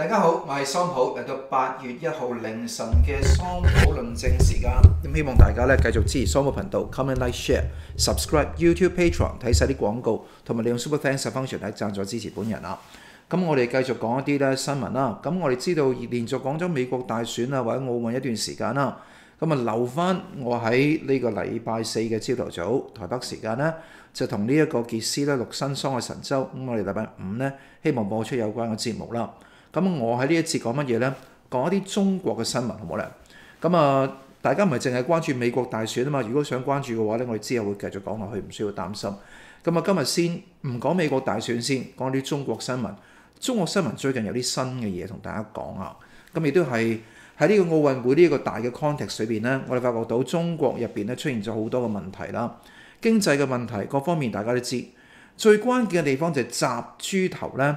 大家好，我系桑普。嚟到八月一号凌晨嘅桑普论证时间，咁希望大家咧继续支持桑普频道，comment like share subscribe YouTube Patreon 睇晒啲广告，同埋利用 Super Thanks Function 咧赞助支持本人啦。咁我哋继续讲一啲咧新闻啦。咁我哋知道连续讲州、美国大选啊，或者澳运一段时间啦。咁啊留翻我喺呢个礼拜四嘅朝头早台北时间咧，就同呢一个杰斯咧绿新桑嘅神州。咁我哋礼拜五咧，希望播出有关嘅节目啦。咁我喺呢一節講乜嘢咧？講一啲中國嘅新聞好唔好咧？咁啊，大家唔係淨係關注美國大選啊嘛。如果想關注嘅話咧，我哋之後會繼續講落去，唔需要擔心。咁啊，今日先唔講美國大選先，講啲中國新聞。中國新聞最近有啲新嘅嘢同大家講啊。咁亦都係喺呢個奧運會呢個大嘅 context 裏邊咧，我哋發覺到中國入面咧出現咗好多嘅問題啦，經濟嘅問題各方面大家都知。最關鍵嘅地方就係集豬頭咧。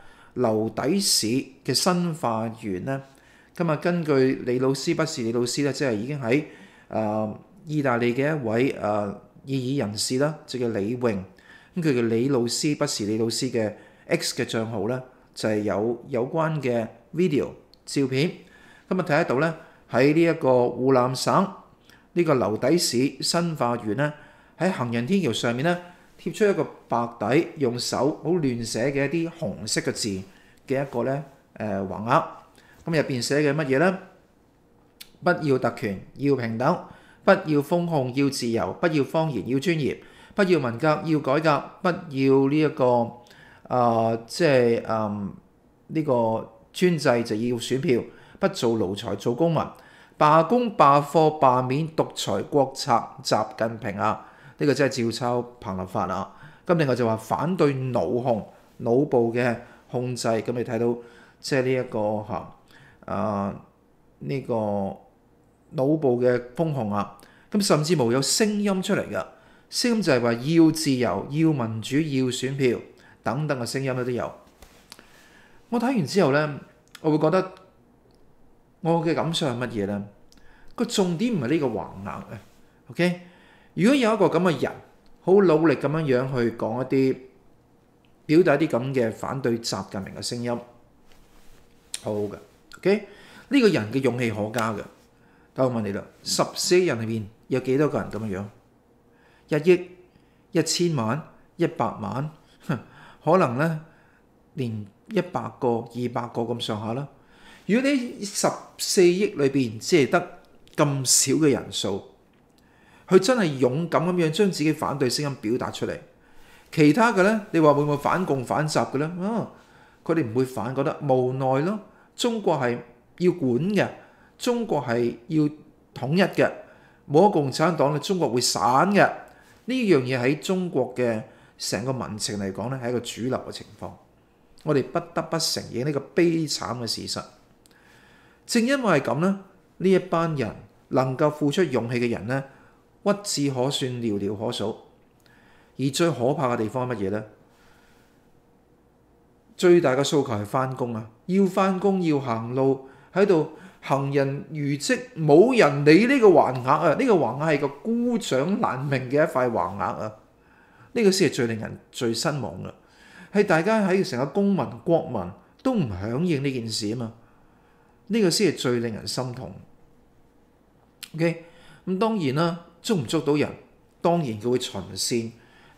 樓底市嘅新化園咧，今日根據李老師不是李老師咧，即係已經喺誒意大利嘅一位誒意耳人士啦，即係李榮，咁佢嘅李老師不是李老師嘅 X 嘅帳號咧，就係有有關嘅 video 照片，今日睇得到咧，喺呢一個湖南省呢個樓底市新化園咧，喺行人天橋上面咧。貼出一個白底，用手好亂寫嘅一啲紅色嘅字嘅一個咧誒橫額，咁入邊寫嘅乜嘢咧？不要特權，要平等；不要封控，要自由；不要方言，要專業；不要文革，要改革；不要呢一個啊，即係啊呢個專制，就要選票，不做奴才，做公民。罷工、罷課、罷免，獨裁國策，習近平啊！呢個即係照抄彭立法啊！咁另外就話反對腦控腦部嘅控制，咁你睇到即係呢一個嚇啊呢個腦部嘅封控啊！咁甚至冇有聲音出嚟嘅聲音就係話要自由、要民主、要選票等等嘅聲音咧都有。我睇完之後咧，我會覺得我嘅感受係乜嘢咧？個重點唔係呢個橫硬啊，OK？如果有一個咁嘅人，好努力咁樣樣去講一啲表達一啲咁嘅反對習近平嘅聲音，好好嘅。OK，呢個人嘅勇氣可嘉嘅。我問你啦，十四人裏面有幾多個人咁樣樣？一億、一千萬、一百萬，可能咧連一百個、二百個咁上下啦。如果你十四億裏邊只係得咁少嘅人數。佢真係勇敢咁樣將自己反對聲音表達出嚟，其他嘅咧，你話會唔會反共反習嘅咧？啊，佢哋唔會反，覺得無奈咯。中國係要管嘅，中國係要統一嘅，冇咗共產黨中國會散嘅。呢樣嘢喺中國嘅成個民情嚟講咧，係一個主流嘅情況。我哋不得不承認呢個悲慘嘅事實。正因為係咁咧，呢一班人能夠付出勇氣嘅人咧。屈指可算寥寥可数，而最可怕嘅地方乜嘢咧？最大嘅诉求系翻工啊，要翻工要行路，喺度行人如织，冇人理呢个横额啊！呢个横额系个孤掌难鸣嘅一块横额啊！呢个先系最令人最失望嘅，系大家喺成个公民国民都唔响应呢件事啊嘛！呢个先系最令人心痛。OK，咁當然啦。捉唔捉到人，當然佢會巡線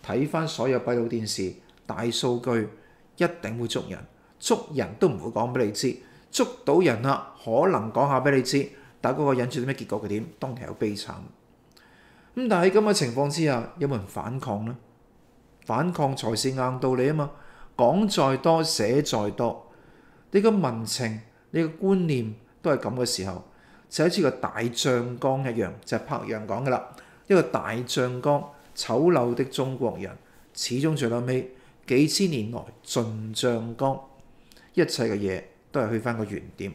睇翻所有閉路電視、大數據，一定會捉人。捉人都唔會講俾你知，捉到人啦，可能講下俾你知，但嗰個引住啲咩結果，佢點當然有悲慘。咁但喺咁嘅情況之下，有冇人反抗咧？反抗才是硬道理啊嘛！講再多、寫再多，你個民情、你個觀念都係咁嘅時候。就好似個大象缸一樣，就柏楊講噶啦，一個大象缸，醜陋的中國人，始終最尾幾千年來盡象缸，一切嘅嘢都係去翻個原點。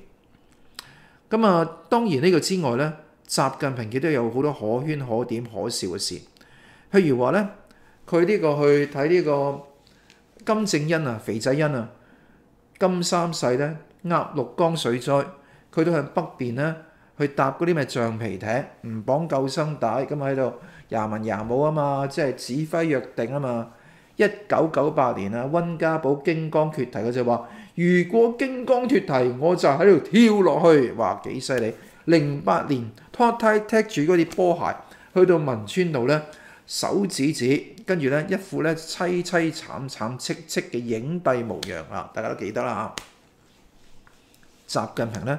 咁啊，當然呢個之外咧，習近平亦都有好多可圈可點可笑嘅事，譬如話咧，佢呢個去睇呢個金正恩啊、肥仔恩啊、金三世咧鴨綠江水災，佢都向北邊咧。去搭嗰啲咪橡皮艇，唔綁救生帶咁啊喺度，廿文廿武啊嘛，即係指揮約定啊嘛。一九九八年啊，温家寶京江脱堤佢就話：如果京江脱堤，我就喺度跳落去，話幾犀利。零八年，拖梯踢住嗰啲波鞋，去到汶川度咧，手指指，跟住咧一副咧凄凄慘慘戚戚嘅影帝模樣啊！大家都記得啦啊，習近平咧。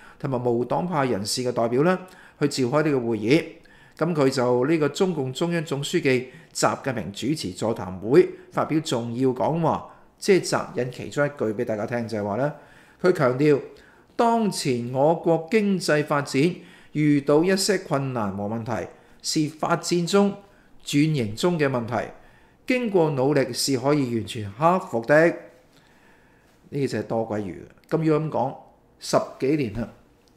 同埋無黨派人士嘅代表咧，去召開呢個會議。咁佢就呢個中共中央總書記習近平主持座談會，發表重要講話。即係摘引其中一句俾大家聽就係話咧，佢強調當前我國經濟發展遇到一些困難和問題，是發展中、轉型中嘅問題，經過努力是可以完全克服的。呢隻多鬼魚咁要咁講十幾年啦。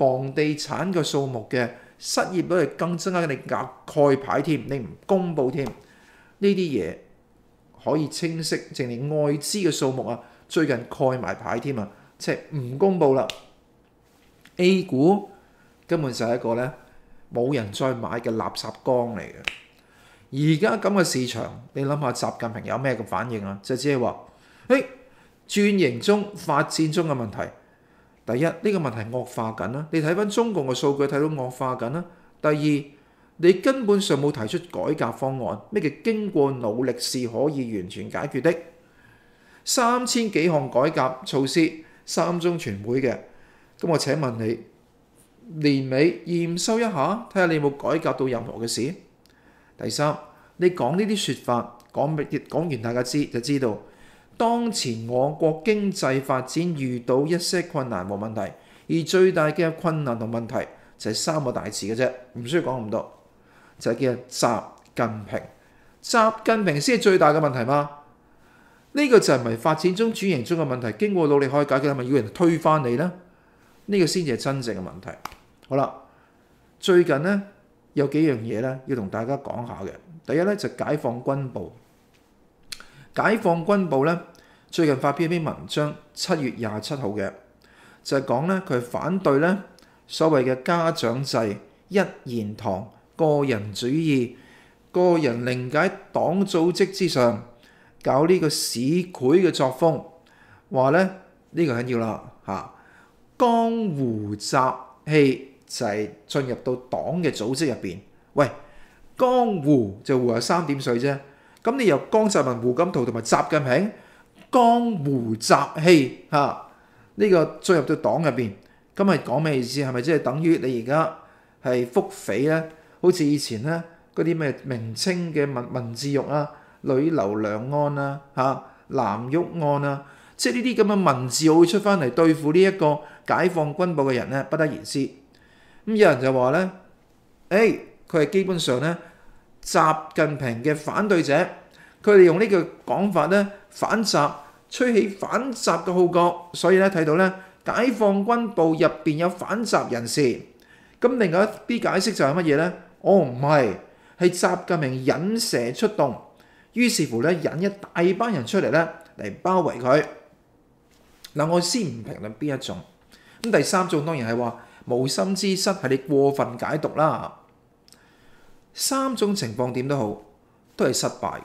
房地產嘅數目嘅失業率更增加，你額蓋牌添，你唔公佈添，呢啲嘢可以清晰。淨係外資嘅數目啊，最近蓋埋牌添啊，即係唔公佈啦。A 股根本就係一個咧冇人再買嘅垃圾缸嚟嘅。而家咁嘅市場，你諗下習近平有咩嘅反應啊？就只係話，誒轉型中、發展中嘅問題。第一，呢個問題惡化緊啦，你睇翻中共嘅數據，睇到惡化緊啦。第二，你根本上冇提出改革方案，咩叫經過努力是可以完全解決的？三千幾項改革措施，三中全會嘅，咁我請問你，年尾驗收一下，睇下你有冇改革到任何嘅事。第三，你講呢啲説法，講完大家知就知道。当前我国经济发展遇到一些困难和问题，而最大嘅困难同问题就系三个大字嘅啫，唔需要讲咁多。就系叫习近平，习近平先系最大嘅问题嘛。呢个就唔系发展中转型中嘅问题，经过努力可以解决係咪要人推翻你咧，呢个先至系真正嘅问题。好啦，最近咧有几样嘢咧要同大家讲下嘅，第一咧就解放军部，解放军部咧。最近發篇篇文章，七月廿七號嘅，就係講咧佢反對咧所謂嘅家長制、一言堂、個人主義、個人另解黨組織之上搞呢個市區嘅作風，話咧呢個緊要啦嚇，江湖雜氣就係進入到黨嘅組織入邊。喂，江湖就係三點水啫，咁你由江澤民、胡錦濤同埋習近平。江湖集氣嚇，呢個進入到黨入邊，咁係講咩意思？係咪即係等於你而家係復匪咧？好似以前咧嗰啲咩明清嘅文文字獄啊、女流兩案啊、嚇南獄案啊，即係呢啲咁嘅文字會出翻嚟對付呢一個解放軍部嘅人咧，不得而知。咁有人就話咧，誒佢係基本上咧習近平嘅反對者。佢哋用呢個講法咧反襲，吹起反襲嘅號角，所以咧睇到咧解放軍部入邊有反襲人士。咁另外一啲解釋就係乜嘢咧？哦唔係，係習近平引蛇出洞，於是乎咧引一大班人出嚟咧嚟包圍佢。嗱，我先唔評論邊一種。咁第三種當然係話無心之失係你過分解讀啦。三種情況點都好，都係失敗嘅。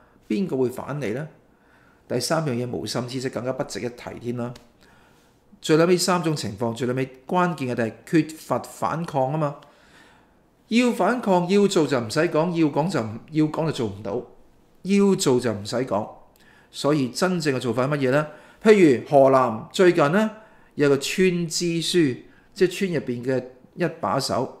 邊個會反你呢？第三樣嘢無心之失更加不值一提添啦。最尾呢三種情況，最尾關鍵嘅就係缺乏反抗啊嘛。要反抗要做就唔使講，要講就要講就做唔到，要做就唔使講。所以真正嘅做法係乜嘢呢？譬如河南最近呢，有個村支書，即係村入面嘅一把手。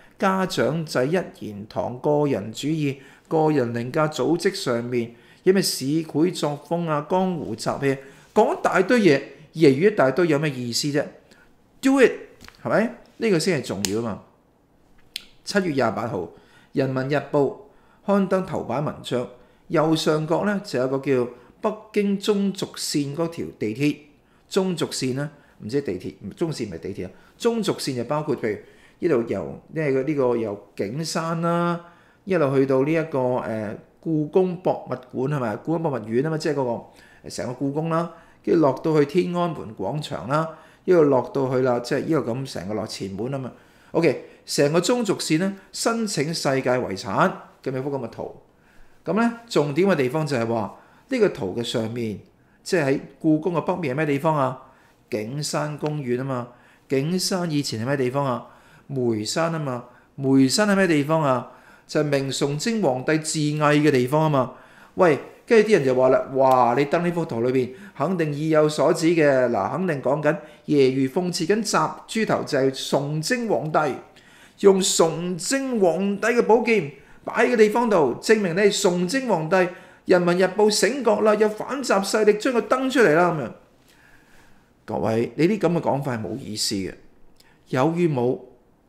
家長仔一言堂、個人主義、個人凌駕組織上面，因為市會作風啊、江湖雜氣，講大堆嘢，夜揄一大堆，有咩意思啫？Do it 係咪呢個先係重要啊嘛？七月廿八號，《人民日報》刊登頭版文章，右上角咧就有個叫北京中軸線嗰條地鐵。中軸線咧唔知地鐵，中線唔係地鐵啊。中軸線就包括譬如。呢度由即係佢呢個由景山啦，一路去到呢一個誒故宮博物館係咪？故宮博物院啊嘛，即係嗰個成個故宮啦。跟住落到去天安門廣場啦，一路落到去啦，即係一路咁成個落前門啊嘛。OK，成個中軸線咧申請世界遺產咁有幅咁嘅圖。咁咧重點嘅地方就係話呢個圖嘅上面，即係喺故宮嘅北面係咩地方啊？景山公園啊嘛，景山以前係咩地方啊？梅山啊嘛，梅山喺咩地方啊？就明崇祯皇帝自藝嘅地方啊嘛。喂，跟住啲人就話啦：，哇，你登呢幅圖裏面，肯定意有所指嘅。嗱，肯定講緊夜雨諷刺緊集豬頭就係崇祯皇帝，用崇祯皇帝嘅寶劍擺喺個地方度，證明你崇祯皇帝《人民日報》醒覺啦，有反集勢力將佢登出嚟啦咁樣。各位，你啲咁嘅講法係冇意思嘅，有與冇。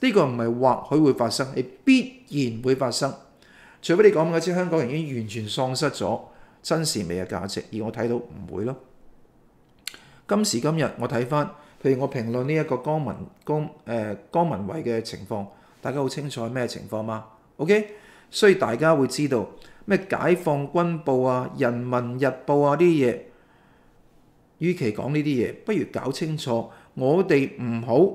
呢個唔係或許會發生，係必然會發生。除非你講我知香港人已經完全喪失咗真善美嘅價值，而我睇到唔會咯。今時今日我睇翻，譬如我評論呢一個江文江誒江文偉嘅情況，大家好清楚咩情況嘛？OK，所以大家會知道咩解放軍報啊、人民日報啊呢啲嘢，與其講呢啲嘢，不如搞清楚。我哋唔好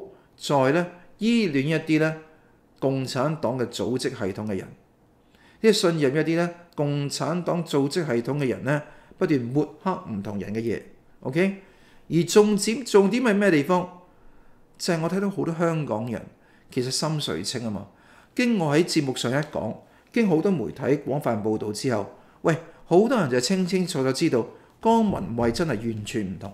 再咧。依戀一啲咧共產黨嘅組織系統嘅人，啲信任一啲咧共產黨組織系統嘅人咧，不斷抹黑唔同人嘅嘢。OK，而重點重点係咩地方？就係我睇到好多香港人其實心水清啊嘛。經我喺節目上一講，經好多媒體廣泛報導之後，喂，好多人就清清楚楚知道江文慧真係完全唔同。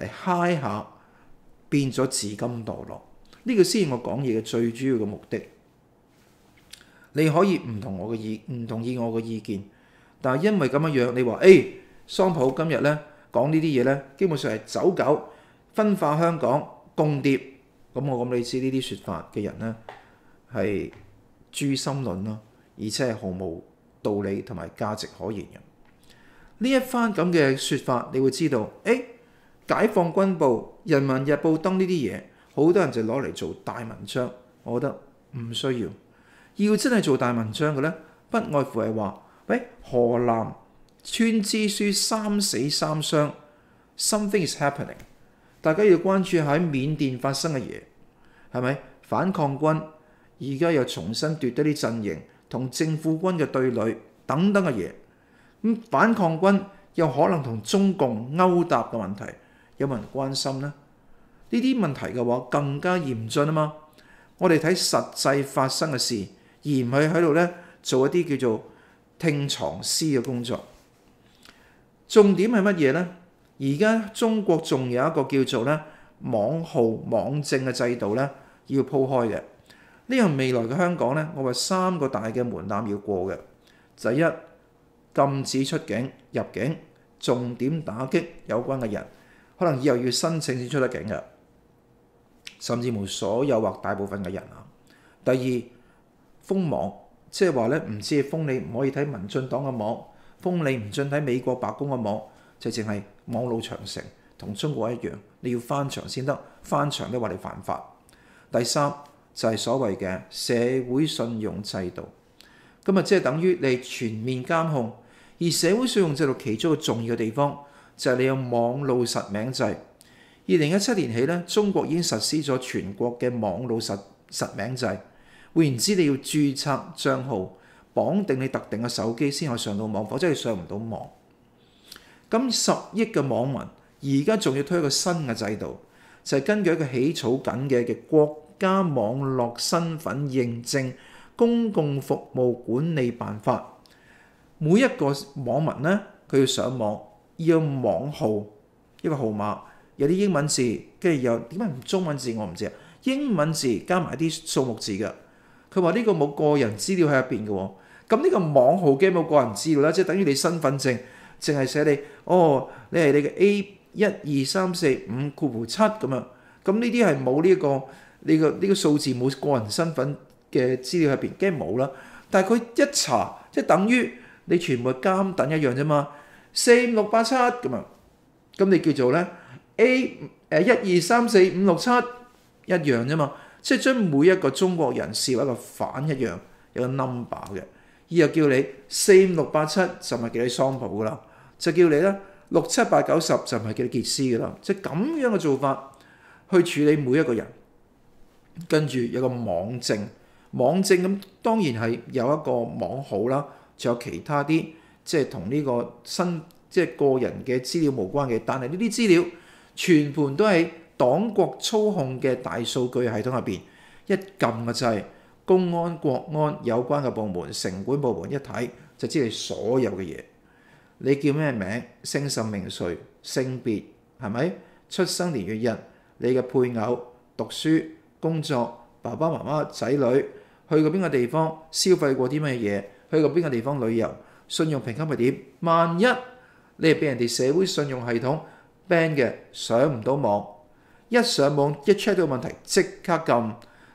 嚟嗨下，變咗自甘墮落，呢個先我講嘢嘅最主要嘅目的。你可以唔同我嘅意，唔同意我嘅意見，但係因為咁樣樣，你話 A 桑普今日咧講呢啲嘢咧，基本上係走狗，分化香港，共跌。咁我咁你知呢啲説法嘅人咧係諸心論咯，而且係毫無道理同埋價值可言嘅。呢一番咁嘅説法，你會知道 A。解放軍報、人民日報登呢啲嘢，好多人就攞嚟做大文章。我覺得唔需要。要真係做大文章嘅呢，不外乎係話：，喂，河南村支書三死三傷，something is happening。大家要關注喺緬甸發生嘅嘢，係咪反抗軍而家又重新奪得啲陣營，同政府軍嘅對壘等等嘅嘢。咁反抗軍又可能同中共勾搭嘅問題。有冇人关心呢？呢啲问题嘅话更加严峻啊嘛！我哋睇实际发生嘅事，而唔系喺度咧做一啲叫做听藏尸嘅工作。重点系乜嘢呢？而家中国仲有一个叫做咧网号网证嘅制度咧，要铺开嘅。呢个未来嘅香港咧，我话三个大嘅门槛要过嘅。第一，禁止出境入境，重点打击有关嘅人。可能以後要申請先出得境嘅，甚至乎所有或大部分嘅人啊。第二封網即係話咧，唔知封你，唔可以睇民進黨嘅網，封你唔准睇美國白宮嘅網，就淨係網路長城同中國一樣，你要翻牆先得，翻牆都話你犯法。第三就係所謂嘅社會信用制度，咁啊即係等於你全面監控。而社會信用制度其中嘅重要嘅地方。就係你有網路實名制。二零一七年起咧，中國已經實施咗全國嘅網路實實名制。會唔知你要註冊帳號，綁定你特定嘅手機先可以上到網，否則你上唔到網。咁十億嘅網民而家仲要推一個新嘅制度，就係根據一個起草緊嘅嘅國家網絡身份認證公共服務管理辦法，每一個網民咧佢要上網。要網號一個號碼，有啲英文字，跟住又點解唔中文字？我唔知啊！英文字加埋啲數目字嘅。佢話呢個冇個人資料喺入邊嘅喎。咁呢個網號 g 冇個人資料啦，即係等於你身份證，淨係寫你，哦，你係你嘅 A 一二三四五括弧七咁啊。咁呢啲係冇呢個呢個呢個數字冇個人身份嘅資料喺入邊 g 冇啦。但係佢一查，即係等於你全部監等一樣啫嘛。四五六八七咁啊，咁你叫做咧 A 誒一二三四五六七一樣啫嘛，即係將每一個中國人視為一個反一樣有個 number 嘅。依又叫你四五六八七就唔係叫你桑普噶啦，就叫你咧六七八九十就唔係叫你傑斯噶啦。即係咁樣嘅做法去處理每一個人，跟住有個網證，網證咁當然係有一個網號啦，仲有其他啲。即係同呢個身即係個人嘅資料無關嘅，但係呢啲資料全盤都喺黨國操控嘅大數據系統入邊一撳嘅掣，公安、國安有關嘅部門、城管部門一睇就知你所有嘅嘢。你叫咩名、姓甚名誰、性別係咪、出生年月日、你嘅配偶、讀書、工作、爸爸媽媽仔女、去過邊個地方、消費過啲咩嘢、去過邊個地方旅遊。信用評級係點？萬一你係俾人哋社會信用系統 ban 嘅，上唔到網，一上網一 check 到問題，即刻禁。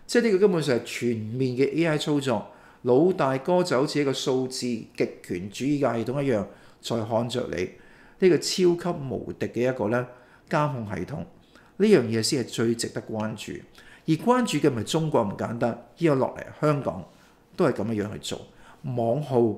即係呢個根本上係全面嘅 AI 操作，老大哥就好似一個數字極權主義嘅系統一樣，在看着你呢個超級無敵嘅一個咧監控系統，呢樣嘢先係最值得關注。而關注嘅唔係中國唔簡單，依家落嚟香港都係咁樣樣去做網號。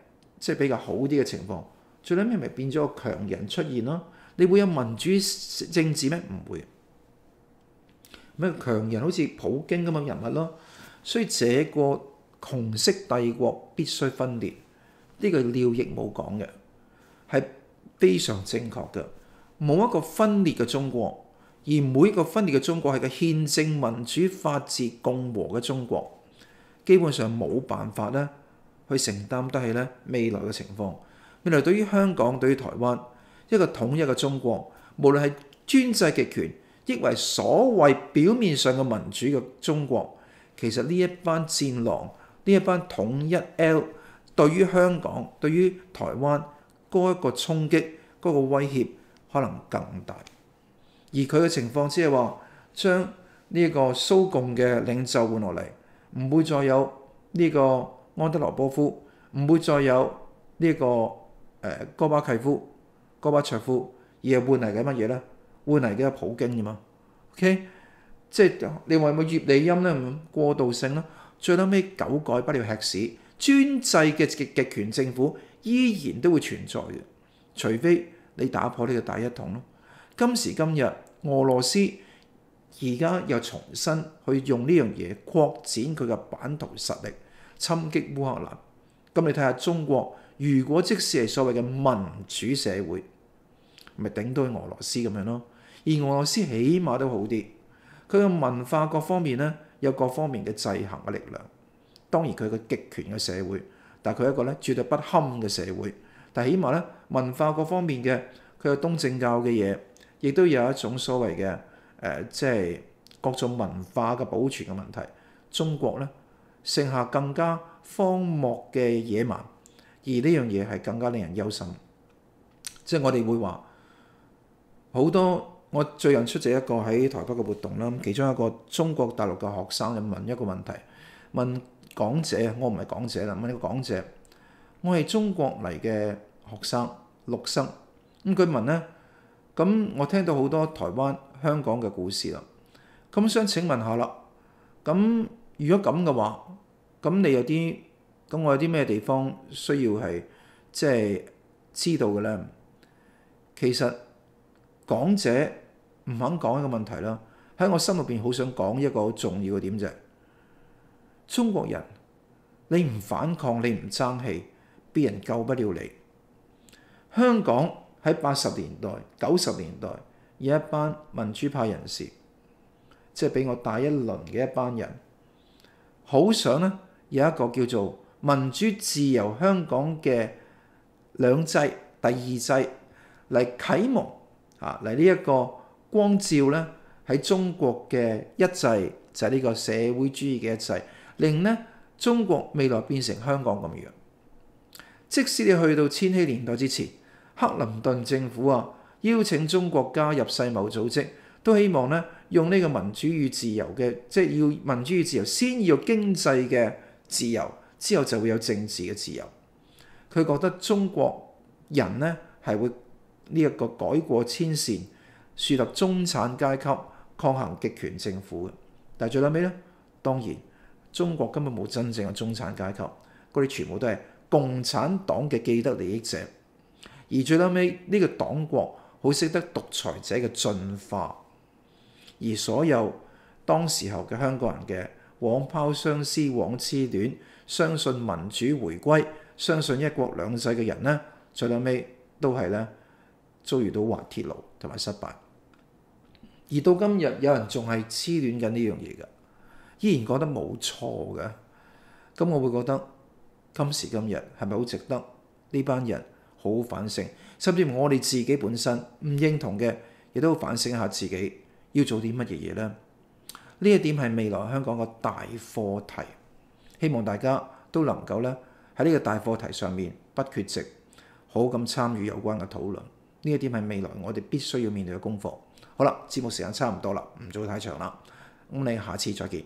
即係比較好啲嘅情況，最屘咪變咗個強人出現咯？你會有民主政治咩？唔會。咩強人好似普京咁嘅人物咯？所以這個窮式帝國必須分裂，呢個廖亦武講嘅係非常正確嘅。冇一個分裂嘅中國，而每一個分裂嘅中國係個憲政民主法治共和嘅中國，基本上冇辦法咧。去承擔得起咧未來嘅情況。未來對於香港、對於台灣一個統一嘅中國，無論係專制極權，亦為所謂表面上嘅民主嘅中國，其實呢一班戰狼、呢一班統一 L 對於香港、對於台灣嗰一個衝擊、嗰個威脅可能更大。而佢嘅情況只係話將呢個蘇共嘅領袖換落嚟，唔會再有呢個。安德罗波夫唔會再有呢個誒戈巴契夫、戈巴卓夫，而係換嚟嘅乜嘢咧？換嚟嘅普京嘅嘛。OK，即係你話冇葉利音咧，過渡性啦。最後尾狗改不了吃屎，專制嘅極權政府依然都會存在嘅，除非你打破呢個大一統咯。今時今日，俄羅斯而家又重新去用呢樣嘢擴展佢嘅版圖實力。侵擊烏克蘭，咁你睇下中國，如果即使係所謂嘅民主社會，咪頂到俄羅斯咁樣咯。而俄羅斯起碼都好啲，佢嘅文化各方面咧有各方面嘅制衡嘅力量。當然佢個極權嘅社會，但係佢一個咧絕對不堪嘅社會。但起碼咧文化各方面嘅佢嘅東正教嘅嘢，亦都有一種所謂嘅誒，即係各種文化嘅保存嘅問題。中國咧。剩下更加荒漠嘅野蠻，而呢樣嘢係更加令人憂心。即係我哋會話好多。我最近出席一個喺台北嘅活動啦，其中一個中國大陸嘅學生就問一個問題，問讲者我唔係讲者啦，問呢個讲者，我係中國嚟嘅學生，六生。咁佢問咧，咁我聽到好多台灣、香港嘅故事啦，咁想請問下啦，咁。如果咁嘅話，咁你有啲咁我有啲咩地方需要係即係知道嘅咧？其實講者唔肯講一個問題啦，喺我心入邊好想講一個好重要嘅點啫。中國人你唔反抗，你唔爭氣，別人救不了你。香港喺八十年代、九十年代有一班民主派人士，即係俾我大一輪嘅一班人。好想咧有一個叫做民主自由香港嘅兩制第二制嚟啟蒙啊嚟呢一個光照咧喺中國嘅一制就係呢個社會主義嘅一制，令咧中國未來變成香港咁樣。即使你去到千禧年代之前，克林頓政府啊邀請中國加入世貿組織，都希望咧。用呢個民主與自由嘅，即係要民主與自由，先要經濟嘅自由，之後就會有政治嘅自由。佢覺得中國人咧係會呢一個改過遷善，樹立中產階級抗衡極權政府嘅。但係最撚尾咧，當然中國根本冇真正嘅中產階級，嗰啲全部都係共產黨嘅既得利益者。而最撚尾呢個黨國好識得獨裁者嘅進化。而所有當時候嘅香港人嘅枉拋相思、枉痴戀，相信民主回歸，相信一國兩制嘅人咧，最後尾都係咧遭遇到滑鐵路同埋失敗。而到今日，有人仲係痴戀緊呢樣嘢嘅，依然覺得冇錯嘅。咁我會覺得今時今日係咪好值得呢？班人好反省，甚至我哋自己本身唔認同嘅，亦都反省下自己。要做啲乜嘢嘢咧？呢一點係未來香港個大課題，希望大家都能夠咧喺呢個大課題上面不缺席，好咁參與有關嘅討論。呢一點係未來我哋必須要面對嘅功課。好啦，節目時間差唔多啦，唔做太長啦。咁你下次再見。